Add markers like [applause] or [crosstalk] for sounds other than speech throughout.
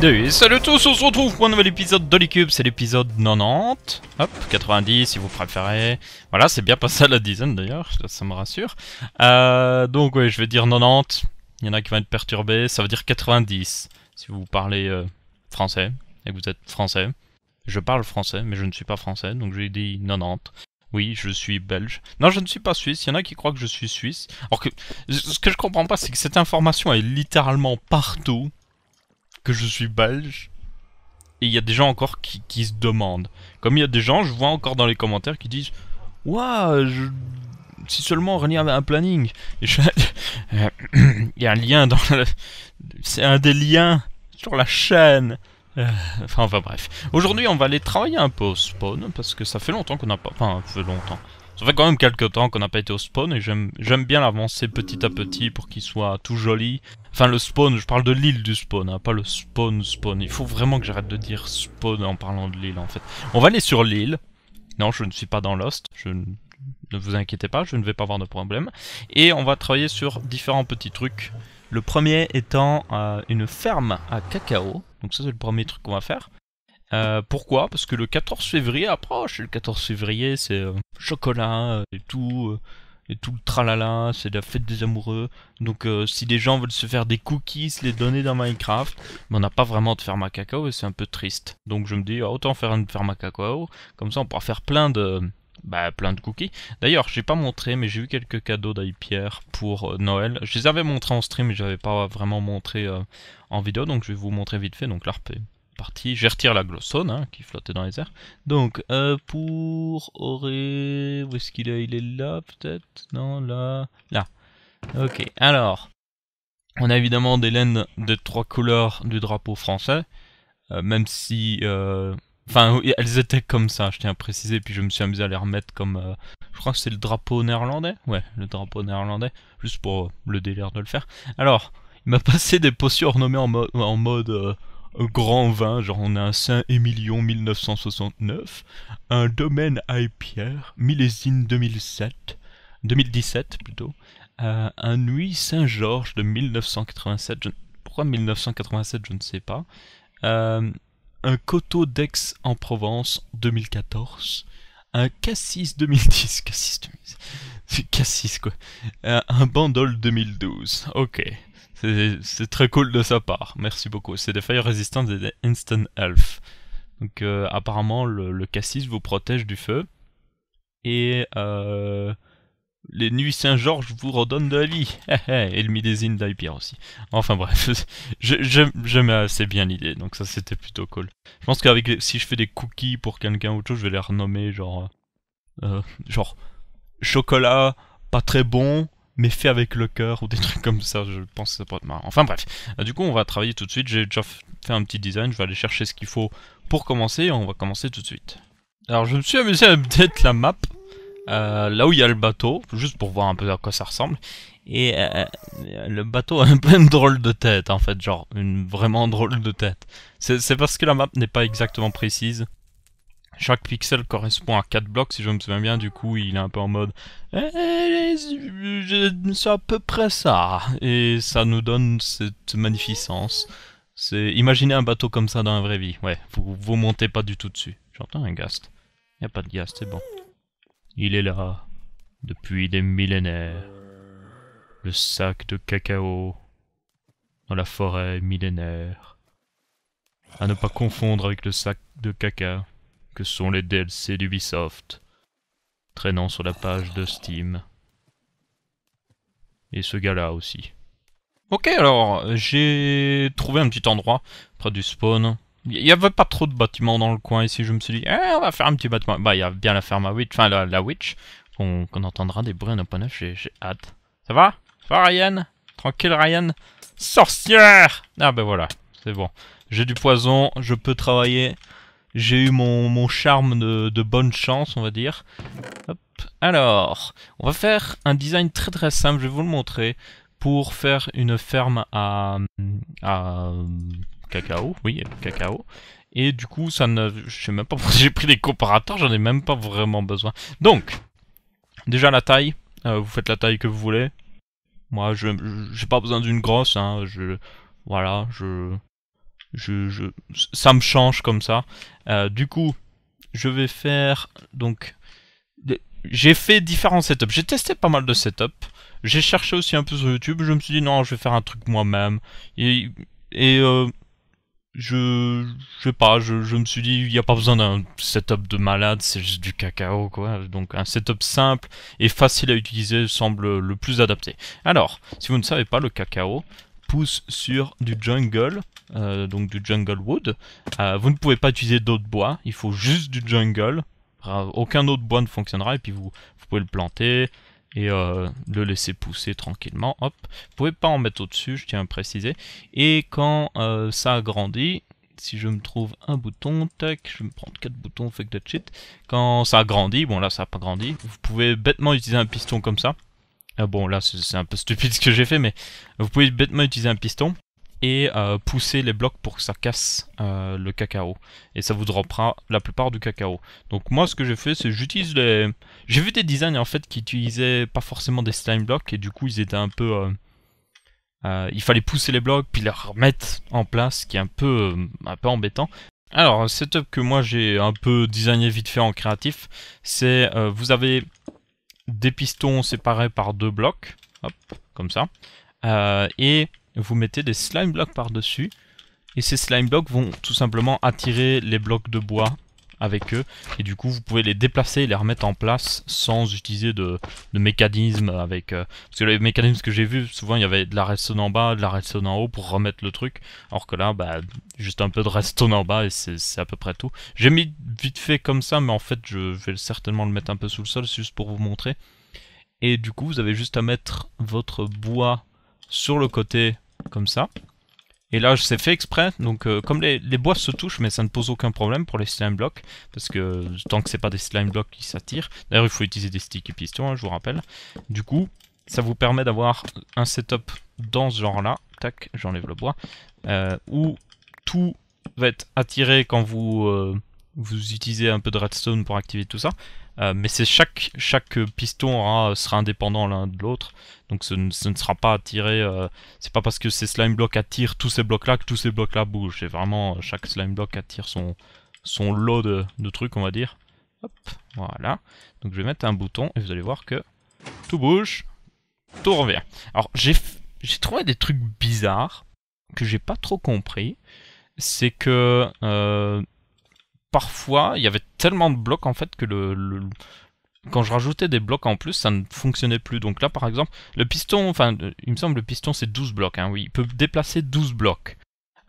Et salut tous, on se retrouve pour un nouvel épisode d'Holycube, c'est l'épisode 90, hop, 90 si vous préférez, voilà c'est bien passé à la dizaine d'ailleurs, ça me rassure, euh, donc oui, je vais dire 90, il y en a qui vont être perturbés, ça veut dire 90, si vous parlez euh, français, et que vous êtes français, je parle français mais je ne suis pas français, donc j'ai dit 90, oui, je suis belge. Non, je ne suis pas suisse. Il y en a qui croient que je suis suisse. Alors que ce que je comprends pas, c'est que cette information est littéralement partout que je suis belge. Et il y a des gens encore qui, se demandent. Comme il y a des gens, je vois encore dans les commentaires qui disent Waouh, si seulement René avait un planning. [coughs] il y a un lien dans C'est un des liens sur la chaîne. Euh, enfin, bref. Aujourd'hui, on va aller travailler un peu au spawn parce que ça fait longtemps qu'on n'a pas. Enfin, un peu longtemps. Ça fait quand même quelques temps qu'on n'a pas été au spawn et j'aime bien l'avancer petit à petit pour qu'il soit tout joli. Enfin le spawn, je parle de l'île du spawn, hein, pas le spawn spawn. Il faut vraiment que j'arrête de dire spawn en parlant de l'île en fait. On va aller sur l'île. Non, je ne suis pas dans Lost. Je ne vous inquiétez pas, je ne vais pas avoir de problème. Et on va travailler sur différents petits trucs. Le premier étant euh, une ferme à cacao. Donc ça c'est le premier truc qu'on va faire. Euh, pourquoi Parce que le 14 février approche. Le 14 février, c'est euh, chocolat euh, et tout, et tout le tralala, c'est la fête des amoureux. Donc, si des gens veulent se faire des cookies, se les donner dans Minecraft, mais on n'a pas vraiment de ferme à cacao et c'est un peu triste. Donc, je me dis, ah, autant faire une ferme à cacao, comme ça on pourra faire plein de. Bah, plein de cookies. D'ailleurs, j'ai pas montré, mais j'ai eu quelques cadeaux Pierre pour Noël. Je les avais montrés en stream, mais j'avais pas vraiment montré en vidéo, donc je vais vous montrer vite fait. Donc, l'ARP parti. J'ai retire la glossone hein, qui flottait dans les airs. Donc, euh, pour Auré... Où est-ce qu'il est Il est là, peut-être Non, là... Là. Ok, alors... On a évidemment des laines de trois couleurs du drapeau français. Euh, même si... Euh, enfin, elles étaient comme ça, je tiens à préciser, puis je me suis amusé à les remettre comme... je crois que c'est le drapeau néerlandais Ouais, le drapeau néerlandais, juste pour le délire de le faire. Alors, il m'a [laughs] passé des potions Renommées en, en mode grand vin, genre on a un Saint-Émilion 1969, un domaine à Pierre, millésime 2007, 2017 plutôt, euh, un Nuit Saint-Georges de 1987, pourquoi 1987 je ne sais pas, euh, un Coteau d'Aix en Provence 2014, un Cassis 2010, [laughs] Cassis 2010, Cassis quoi, euh, un Bandol 2012, ok. C'est très cool de sa part, merci beaucoup. C'est des feuilles résistantes et des instant health. Donc euh, apparemment le, cassis vous protège du feu. Et euh, les nuits Saint-Georges vous redonnent de la vie. [laughs] Eh, eh, et le millésime d'Hyper aussi. Enfin bref, j'aimais [laughs] assez bien l'idée, donc ça c'était plutôt cool. Je pense qu'avec si je fais des cookies pour quelqu'un ou autre chose, je vais les renommer genre... Euh, euh, genre chocolat pas très bon, mais fait avec le cœur ou des [laughs] trucs comme ça. Je pense que ça pourrait être marrant. Enfin bref, euh, du coup on va travailler tout de suite. J'ai déjà fait un petit design, je vais aller chercher ce qu'il faut pour commencer et on va commencer tout de suite. Alors je me suis amusé à peut-être la map, euh, là où il y a le bateau, juste pour voir un peu à quoi ça ressemble. Et euh, le bateau a un peu une drôle de tête en fait, genre une vraiment drôle de tête. C'est parce que la map n'est pas exactement précise chaque pixel correspond à 4 blocs, si je me souviens bien, du coup il est un peu en mode eh, c'est à peu près ça, et ça nous donne cette magnificence. C'est imaginez un bateau comme ça dans la vraie vie, ouais, vous, vous montez pas du tout dessus. J'entends un ghast. Y a pas de ghast, c'est bon. Il est là, depuis des millénaires. Le sac de cacao, dans la forêt millénaire. À ne pas confondre avec le sac de cacao que sont les DLC d'Ubisoft, traînant sur la page de Steam. Et ce gars-là aussi. Ok, alors, j'ai trouvé un petit endroit près du spawn. Il n'y avait pas trop de bâtiments dans le coin ici, je me suis dit, eh, on va faire un petit bâtiment. Bah, il y a bien la ferme à Witch, enfin la, Witch, qu'on on entendra des bruits en open j'ai hâte. Ça va Ça va, Ryan Tranquille, Ryan Sorcière Ah, ben voilà, c'est bon. J'ai du poison, je peux travailler j'ai eu mon, mon charme de, de, bonne chance, on va dire. Hop. Alors, on va faire un design très très simple, je vais vous le montrer, pour faire une ferme à, à cacao, oui, cacao. Et du coup, ça ne... Je sais même pas pourquoi [laughs] j'ai pris des comparateurs, j'en ai même pas vraiment besoin. Donc, déjà la taille, euh, vous faites la taille que vous voulez. Moi, je j'ai pas besoin d'une grosse, hein, je... Voilà, je je, ça me change comme ça. Euh, du coup, je vais faire donc. J'ai fait différents setups. J'ai testé pas mal de setups. J'ai cherché aussi un peu sur YouTube. Je me suis dit non, je vais faire un truc moi-même. Et, et euh, je, je sais pas. Je, me suis dit il n'y a pas besoin d'un setup de malade. C'est juste du cacao quoi. Donc un setup simple et facile à utiliser semble le plus adapté. Alors, si vous ne savez pas le cacao, pousse sur du jungle, euh, donc du jungle wood. Euh, vous ne pouvez pas utiliser d'autres bois, il faut juste du jungle. Aucun autre bois ne fonctionnera et puis vous, pouvez le planter et euh, le laisser pousser tranquillement. Hop. Vous pouvez pas en mettre au-dessus, je tiens à préciser. Et quand ça a grandi si je me trouve un bouton, tac, je vais me prendre 4 boutons, fuck that shit. Quand ça a grandi bon là ça n'a pas grandi, vous pouvez bêtement utiliser un piston comme ça ah bon là c'est un peu stupide ce que j'ai fait, mais vous pouvez bêtement utiliser un piston et euh, pousser les blocs pour que ça casse euh, le cacao. Et ça vous droppera la plupart du cacao. Donc moi ce que j'ai fait c'est j'utilise les... J'ai vu des designs en fait qui utilisaient pas forcément des slime blocks et du coup ils étaient un peu... Euh, il fallait pousser les blocs puis les remettre en place ce qui est un peu, un peu embêtant. Alors un setup que moi j'ai un peu designé vite fait en créatif c'est vous avez des pistons séparés par deux blocs, comme ça, euh, et vous mettez des slime blocks par-dessus, et ces slime blocks vont tout simplement attirer les blocs de bois avec eux. Et du coup, vous pouvez les déplacer et les remettre en place sans utiliser de, mécanisme avec... Euh, parce que les mécanismes que j'ai vu souvent, il y avait de la redstone en bas, de la redstone en haut pour remettre le truc. Alors que là, bah, juste un peu de redstone en bas et c'est à peu près tout. J'ai mis vite fait comme ça, mais en fait, je vais certainement le mettre un peu sous le sol, juste pour vous montrer. Et du coup, vous avez juste à mettre votre bois sur le côté, comme ça. Et là, je c'est fait exprès, donc euh, comme les, bois se touchent, mais ça ne pose aucun problème pour les slime blocks, parce que euh, tant que c'est pas des slime blocks qui s'attirent, d'ailleurs il faut utiliser des sticks et pistons, hein, je vous rappelle. Du coup, ça vous permet d'avoir un setup dans ce genre-là, tac, j'enlève le bois, euh, où tout va être attiré quand vous, vous utilisez un peu de redstone pour activer tout ça, euh, mais c'est chaque, chaque piston sera indépendant l'un de l'autre. Donc ce, ne sera pas attiré. Euh, c'est pas parce que ces slime blocks attirent tous ces blocs là que tous ces blocs là bougent. C'est vraiment euh, chaque slime block attire son, son lot de, trucs, on va dire. Hop, voilà. Donc je vais mettre un bouton et vous allez voir que tout bouge, tout revient. Alors j'ai trouvé des trucs bizarres que j'ai pas trop compris. C'est que parfois il y avait tellement de blocs en fait que le, quand je rajoutais des blocs en plus, ça ne fonctionnait plus. Donc là, par exemple, le piston, enfin, euh, il me semble le piston c'est 12 blocs, hein, oui, il peut déplacer 12 blocs.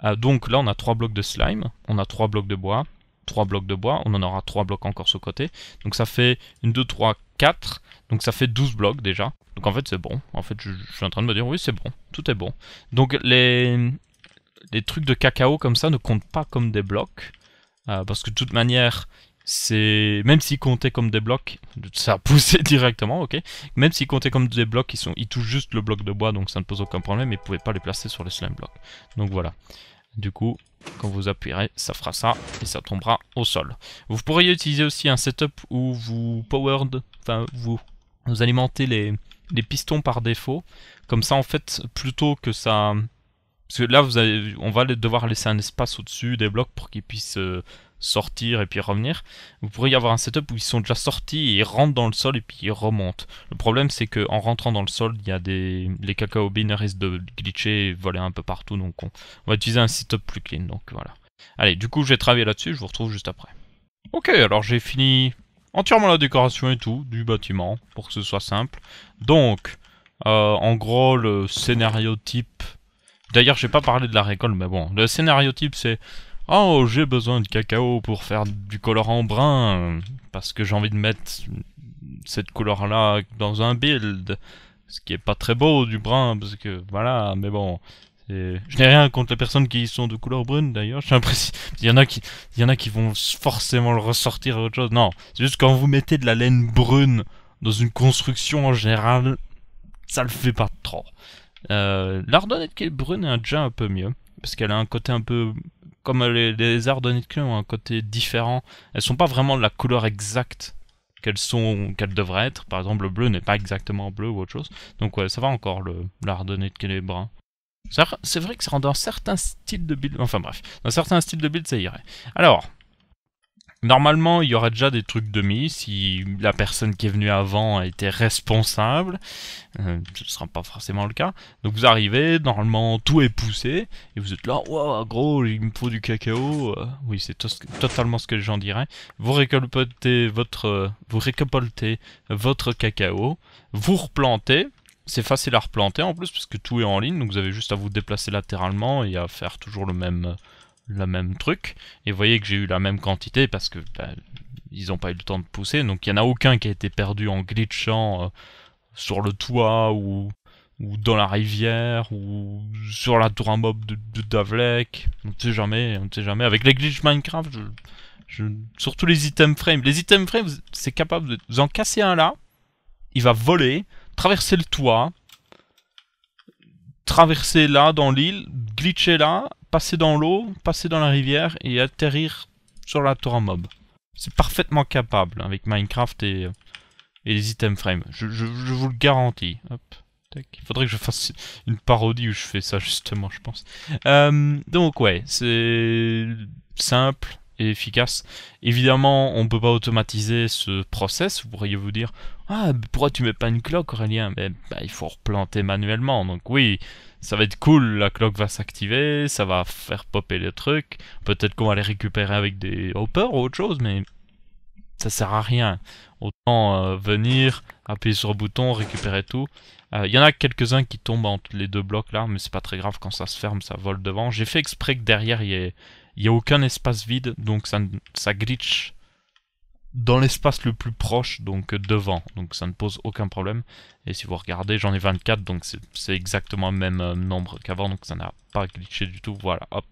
Euh, donc là, on a 3 blocs de slime, on a 3 blocs de bois, 3 blocs de bois, on en aura 3 blocs encore ce côté. Donc ça fait 1, 2, 3, 4, donc ça fait 12 blocs déjà. Donc en fait, c'est bon. En fait, je, suis en train de me dire, oui, c'est bon, tout est bon. Donc les, les trucs de cacao comme ça ne comptent pas comme des blocs. Euh, parce que de toute manière, c'est même s'ils comptaient comme des blocs, ça a poussé [laughs] directement, ok. Même s'ils comptaient comme des blocs, ils sont, ils touchent juste le bloc de bois, donc ça ne pose aucun problème. Ils pouvaient pas les placer sur les slime blocks. Donc voilà. Du coup, quand vous appuierez, ça fera ça et ça tombera au sol. Vous pourriez utiliser aussi un setup où vous power, enfin vous, alimentez les, les pistons par défaut. Comme ça, en fait, plutôt que ça, parce que là, vous avez, on va devoir laisser un espace au-dessus des blocs pour qu'ils puissent euh, sortir et puis revenir. Vous pourriez y avoir un setup où ils sont déjà sortis et ils rentrent dans le sol et puis ils remontent. Le problème c'est qu'en rentrant dans le sol, il y a des les cacao beans risquent de glitcher et voler un peu partout donc on, va utiliser un setup plus clean donc voilà. Allez, du coup, j'ai travaillé là-dessus, je vous retrouve juste après. Ok, alors j'ai fini entièrement la décoration et tout du bâtiment pour que ce soit simple. Donc, euh, en gros, le scénario type. D'ailleurs, j'ai pas parlé de la récolte, mais bon, le scénario type, c'est Oh, j'ai besoin de cacao pour faire du colorant brun, parce que j'ai envie de mettre cette couleur-là dans un build. Ce qui est pas très beau du brun, parce que voilà, mais bon. Je n'ai rien contre les personnes qui sont de couleur brune d'ailleurs, j'ai l'impression. Il y en a qui, y en a qui vont forcément le ressortir à autre chose. Non, c'est juste quand vous mettez de la laine brune dans une construction en général, ça le fait pas trop. Euh, L'ardonnette qui est brune est déjà un peu mieux, parce qu'elle a un côté un peu comme les, les arts de ont un côté différent, elles sont pas vraiment de la couleur exacte qu'elles sont, qu'elles devraient être. Par exemple, le bleu n'est pas exactement bleu ou autre chose. Donc ça va encore le l'art de est est ça C'est vrai que ça rend dans certain style de build. Enfin bref, dans un certain style de build, ça irait. Alors, Normalement, il y aurait déjà des trucs de mis si la personne qui est venue avant était responsable. Euh, ce ne sera pas forcément le cas. Donc vous arrivez, normalement tout est poussé, et vous êtes là, waouh, gros, il me faut du cacao. Euh, oui, c'est totalement ce que les gens diraient. Vous récoltez votre, euh, vous récoltez votre cacao, vous replantez. C'est facile à replanter en plus, parce que tout est en ligne, donc vous avez juste à vous déplacer latéralement et à faire toujours le même le même truc. Et vous voyez que j'ai eu la même quantité parce que bah, ils n'ont pas eu le temps de pousser. Donc il n'y en a aucun qui a été perdu en glitchant euh, sur le toit ou, ou dans la rivière ou sur la tour à mob de, de Davlek. On ne sait jamais, on ne sait jamais. Avec les glitches Minecraft, je, surtout les item frames. Les item frames, c'est capable de vous en casser un là, il va voler, traverser le toit, traverser là dans l'île, glitcher là, passer dans l'eau, passer dans la rivière et atterrir sur la tour en mob. C'est parfaitement capable avec Minecraft et, euh, et les item frames. Je, vous le garantis. Il faudrait que je fasse une parodie où je fais ça justement, je pense. Euh, donc ouais, c'est simple et efficace. Évidemment, on ne peut pas automatiser ce process. Vous pourriez vous dire, ah, pourquoi tu mets pas une cloque, Aurélien Mais bah, il faut replanter manuellement. Donc oui, ça va être cool, la cloque va s'activer, ça va faire popper les trucs. Peut-être qu'on va les récupérer avec des hoppers ou autre chose, mais ça sert à rien. Autant euh, venir, appuyer sur le bouton, récupérer tout. Euh, il y en a quelques-uns qui tombent entre les deux blocs là, mais c'est pas très grave quand ça se ferme, ça vole devant. J'ai fait exprès que derrière il n'y y a aucun espace vide, donc ça, ça glitch dans l'espace le plus proche, donc euh, devant. Donc ça ne pose aucun problème. Et si vous regardez, j'en ai 24, donc c'est exactement le même euh, nombre qu'avant, donc ça n'a pas glitché du tout. Voilà, hop.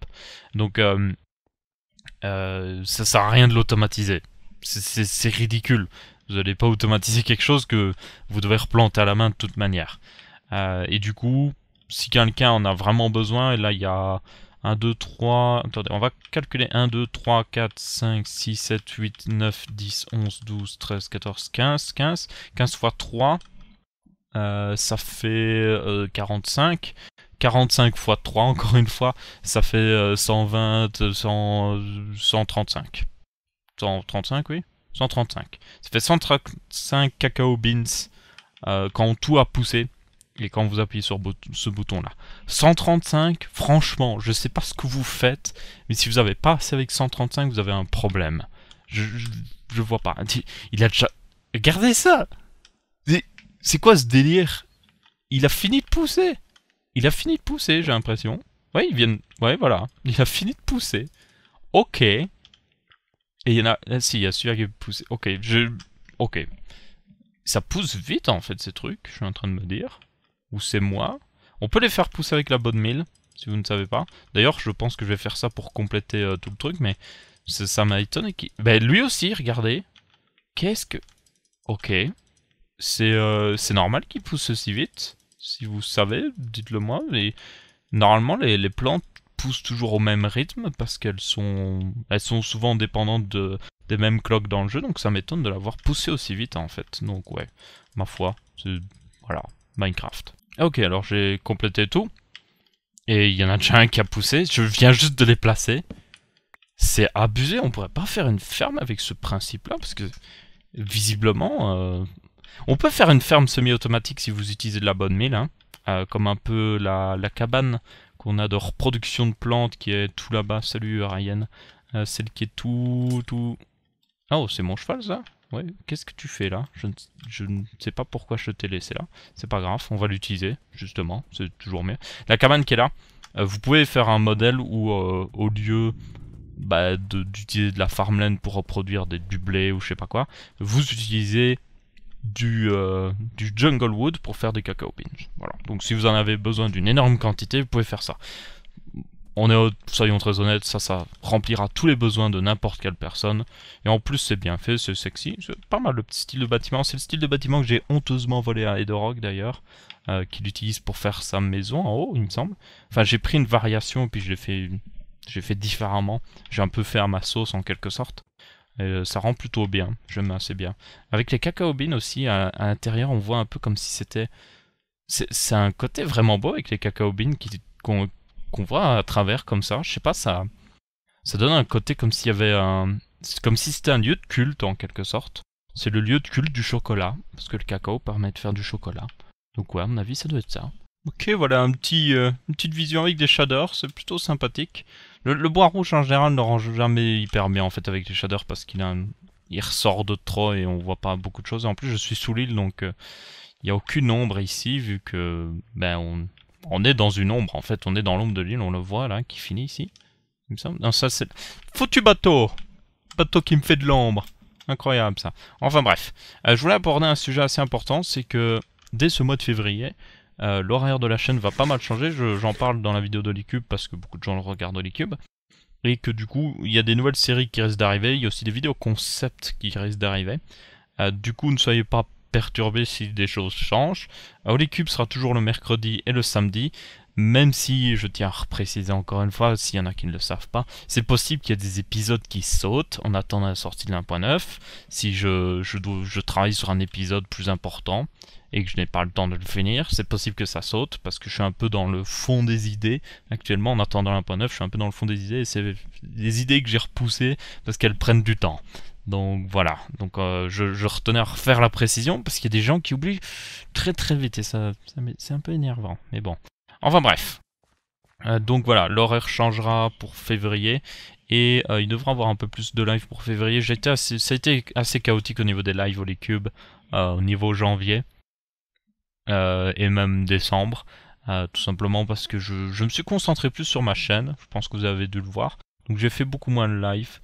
Donc euh, ça sert à rien de l'automatiser. C'est ridicule. Vous n'allez pas automatiser quelque chose que vous devez replanter à la main de toute manière. et du coup, si quelqu'un en a vraiment besoin, et là il y a 1, 2, 3... Attendez, on va calculer 1, 2, 3, 4, 5, 6, 7, 8, 9, 10, 11, 12, 13, 14, 15, 15. 15 fois 3, euh, ça fait 45. Euh, 45 fois 3, [laughs] encore une fois, ça fait 120, 135. 135, oui 135. Ça fait 135 cacao beans euh, quand tout a poussé. Et quand vous appuyez sur ce bouton-là. 135, franchement, je sais pas ce que vous faites, mais si vous avez pas assez avec 135, vous avez un problème. Je, je, vois pas. Il a déjà... Regardez ça C'est quoi ce délire Il a fini de pousser Il a fini de pousser, j'ai l'impression. Oui, il vient... Ouais, voilà. Il a fini de pousser. Ok. Et il y en a... Ah, si, il y a celui qui Ok, Ok. Ça pousse vite, en fait, ces trucs, je suis en train de me dire ou c'est moi. On peut les faire pousser avec la bonne mille, si vous ne savez pas. D'ailleurs, je pense que je vais faire ça pour compléter euh, tout le truc, mais ça m'a étonné. Qui... Ben, lui aussi, regardez. Qu'est-ce que... Ok. C'est euh, normal qu'il pousse aussi vite. Si vous savez, dites-le moi. Mais normalement, les, plantes poussent toujours au même rythme parce qu'elles sont, elles sont souvent dépendantes de, des mêmes cloques dans le jeu, donc ça m'étonne de l'avoir poussé aussi vite en fait. Donc ouais, ma foi, voilà, Minecraft. Ah, ok, alors j'ai complété tout. Et il y en a déjà un qui a poussé. Je viens juste de les placer. C'est abusé. On pourrait pas faire une ferme avec ce principe-là. Parce que, visiblement... Euh, on peut faire une ferme semi-automatique si vous utilisez de la bonne mille. Hein. Euh, comme un peu la, cabane qu'on a de reproduction de plantes qui est tout là-bas. Salut Ryan. Euh, celle qui est tout... tout... Oh, c'est mon cheval ça Ouais, qu'est-ce que tu fais là je ne, sais pas pourquoi je t'ai laissé là. C'est pas grave, on va l'utiliser, justement. C'est toujours mieux. La cabane qui est là, euh, vous pouvez faire un modèle où, euh, au lieu bah, d'utiliser de, la farmland pour reproduire des, du blé ou je sais pas quoi, vous utilisez du, euh, du jungle wood pour faire des cacao pins. Voilà. Donc si vous en avez besoin d'une énorme quantité, vous pouvez faire ça on est, soyons très honnêtes, ça, ça remplira tous les besoins de n'importe quelle personne. Et en plus, c'est bien fait, c'est sexy. C'est pas mal le petit style de bâtiment. C'est le style de bâtiment que j'ai honteusement volé à Edorog d'ailleurs, euh, qu'il utilise pour faire sa maison en haut, il me semble. Enfin, j'ai pris une variation et puis je l'ai fait, j'ai fait différemment. J'ai un peu fait à ma sauce en quelque sorte. Et euh, ça rend plutôt bien, j'aime assez bien. Avec les cacao aussi, à, l'intérieur, on voit un peu comme si c'était. C'est un côté vraiment beau avec les cacao beans qui, voit à travers comme ça. Je sais pas, ça, ça donne un côté comme s'il y avait un, comme si c'était un lieu de culte en quelque sorte. C'est le lieu de culte du chocolat, parce que le cacao permet de faire du chocolat. Donc ouais, à mon avis, ça doit être ça. Ok, voilà un petit, euh, une petite vision avec des shaders, c'est plutôt sympathique. Le, bois rouge en général ne range jamais hyper bien en fait avec les shaders parce qu'il a, il ressort de trop et on voit pas beaucoup de choses. En plus, je suis sous l'île donc euh, il a aucune ombre ici vu que ben on, on est dans une ombre en fait, on est dans l'ombre de l'île, on le voit là, qui finit ici. Il me semble. ça c'est. Foutu bateau Bateau qui me fait de l'ombre Incroyable ça. Enfin bref, euh, je voulais aborder un sujet assez important, c'est que dès ce mois de février, euh, l'horaire de la chaîne va pas mal changer. J'en parle dans la vidéo de l'icube parce que beaucoup de gens le regardent l'icube. Et que du coup, il y a des nouvelles séries qui risquent d'arriver, il y a aussi des vidéos concepts qui risquent d'arriver. Euh, du coup, ne soyez pas perturbé si des choses changent. Euh, Holy Cube sera toujours le mercredi et le samedi, même si, je tiens à préciser encore une fois, s'il y en a qui ne le savent pas, c'est possible qu'il y ait des épisodes qui sautent en attendant la sortie de 1.9, si je, je, je travaille sur un épisode plus important et que je n'ai pas le temps de le finir, c'est possible que ça saute, parce que je suis un peu dans le fond des idées. Actuellement, en attendant l'1.9 je suis un peu dans le fond des idées, et c'est des idées que j'ai repoussées parce qu'elles prennent du temps. Donc voilà, donc euh, je, retenais à refaire la précision parce qu'il y a des gens qui oublient très très vite et ça, c'est un peu énervant, mais bon. Enfin bref. Euh, donc voilà, l'horaire changera pour février et euh, il devrait avoir un peu plus de live pour février. J'étais assez, ça a été assez chaotique au niveau des lives les cubes, au niveau janvier et même décembre, tout simplement parce que je, je me suis concentré plus sur ma chaîne. Je pense que vous avez dû le voir. Donc j'ai fait beaucoup moins de live.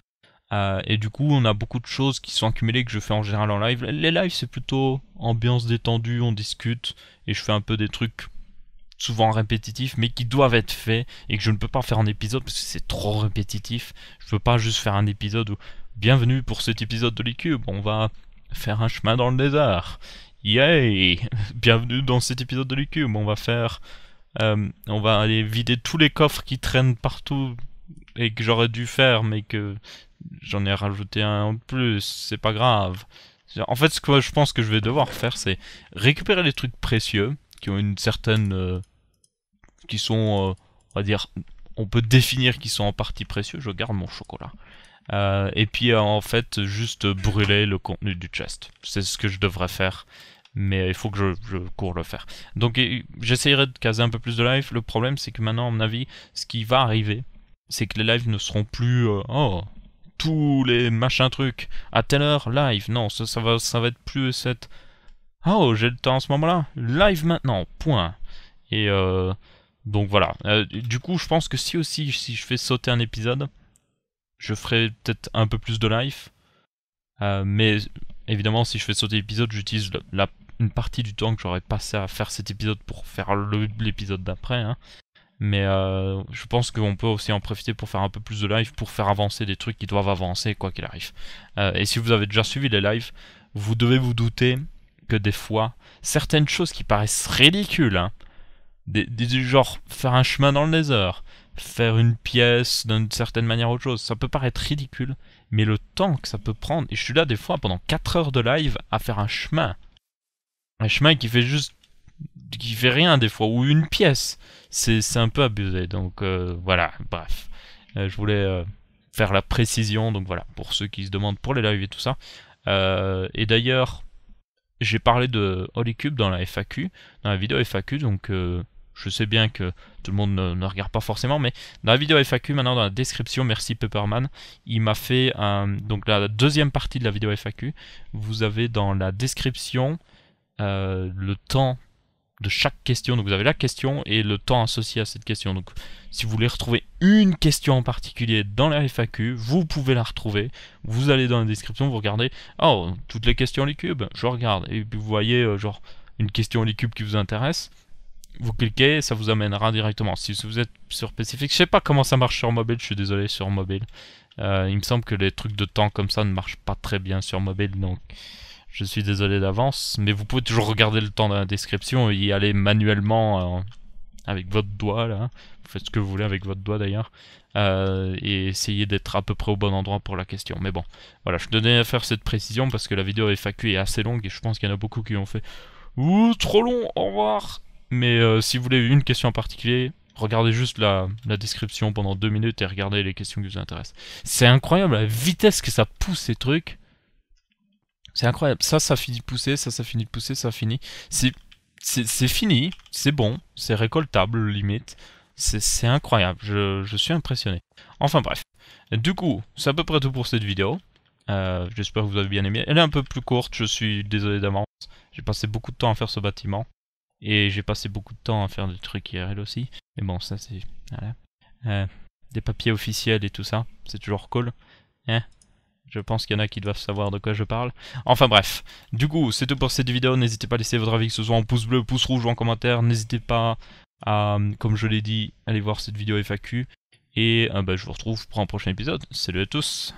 Euh, et du coup, on a beaucoup de choses qui sont accumulées que je fais en général en live. Les lives, c'est plutôt ambiance détendue, on discute et je fais un peu des trucs souvent répétitifs mais qui doivent être faits et que je ne peux pas faire en épisode parce que c'est trop répétitif. Je peux pas juste faire un épisode où bienvenue pour cet épisode de l'Icube, on va faire un chemin dans le désert. Yay [laughs] Bienvenue dans cet épisode de l'Icube, on va faire euh, on va aller vider tous les coffres qui traînent partout et que j'aurais dû faire mais que j'en ai rajouté un en plus, c'est pas grave. En fait, ce que je pense que je vais devoir faire, c'est récupérer les trucs précieux qui ont une certaine. Euh, qui sont, euh, on va dire, on peut définir qu'ils sont en partie précieux. Je garde mon chocolat. Euh, et puis en fait, juste brûler le contenu du chest. C'est ce que je devrais faire. Mais il faut que je, je cours le faire. Donc j'essayerai de caser un peu plus de live. Le problème, c'est que maintenant, à mon avis, ce qui va arriver, c'est que les lives ne seront plus. oh, tous les machins trucs à telle heure live. Non, ça, ça va, ça va être plus cette. Ah, oh, j'ai le temps en ce moment-là. Live maintenant. Point. Et euh, donc voilà. Euh, du coup, je pense que si aussi si je fais sauter un épisode, je ferai peut-être un peu plus de live. Euh, mais évidemment, si je fais sauter l'épisode, j'utilise la, une partie du temps que j'aurais passé à faire cet épisode pour faire l'épisode d'après. Hein. Mais euh, je pense qu'on peut aussi en profiter pour faire un peu plus de live, pour faire avancer des trucs qui doivent avancer, quoi qu'il arrive. Euh, et si vous avez déjà suivi les lives, vous devez vous douter que des fois, certaines choses qui paraissent ridicules, hein, du des, genre faire un chemin dans le nether, faire une pièce d'une certaine manière ou autre chose, ça peut paraître ridicule, mais le temps que ça peut prendre, et je suis là des fois pendant 4 heures de live à faire un chemin, un chemin qui fait juste qui fait rien des fois, ou une pièce. C'est un peu abusé. Donc euh, voilà, bref. Euh, je voulais euh, faire la précision, donc voilà, pour ceux qui se demandent pour les lives et tout ça. et d'ailleurs, j'ai parlé de Cube dans la FAQ, dans la vidéo FAQ, donc je sais bien que tout le monde ne, regarde pas forcément, mais dans la vidéo FAQ, maintenant dans la description, merci Pepperman, il m'a fait un, donc la deuxième partie de la vidéo FAQ. Vous avez dans la description le temps de chaque question. Donc vous avez la question et le temps associé à cette question. Donc si vous voulez retrouver une question en particulier dans la FAQ, vous pouvez la retrouver. Vous allez dans la description, vous regardez, oh, toutes les questions les cubes, je regarde. Et puis vous voyez, euh, genre, une question les qui vous intéresse. Vous cliquez, ça vous amènera directement. Si vous êtes sur spécifique, je sais pas comment ça marche sur mobile, je suis désolé sur mobile. Euh, il me semble que les trucs de temps comme ça ne marchent pas très bien sur mobile, donc... Je suis désolé d'avance, mais vous pouvez toujours regarder le temps dans la description et y aller manuellement euh, avec votre doigt là. Vous faites ce que vous voulez avec votre doigt d'ailleurs. Euh, et essayez d'être à peu près au bon endroit pour la question. Mais bon, voilà, je tenais à faire cette précision parce que la vidéo FAQ est assez longue et je pense qu'il y en a beaucoup qui ont fait Ouh, trop long, au revoir Mais euh, si vous voulez une question en particulier, regardez juste la, la, description pendant deux minutes et regardez les questions qui vous intéressent. C'est incroyable la vitesse que ça pousse ces trucs. C'est incroyable. Ça, ça finit de pousser, ça, ça finit de pousser, ça finit. C'est fini, c'est bon, c'est récoltable limite. C'est incroyable, je, je, suis impressionné. Enfin bref. Du coup, c'est à peu près tout pour cette vidéo. Euh, j'espère que vous avez bien aimé. Elle est un peu plus courte, je suis désolé d'avance. J'ai passé beaucoup de temps à faire ce bâtiment. Et j'ai passé beaucoup de temps à faire des trucs IRL aussi. Mais bon, ça c'est... Voilà. Euh, des papiers officiels et tout ça, c'est toujours cool. Hein je pense qu'il y en a qui doivent savoir de quoi je parle. Enfin bref, du coup, c'est tout pour cette vidéo. N'hésitez pas à laisser votre avis, que ce soit en pouce bleu, pouce rouge ou en commentaire. N'hésitez pas à, comme je l'ai dit, aller voir cette vidéo FAQ. Et euh, bah, je vous retrouve pour un prochain épisode. Salut à tous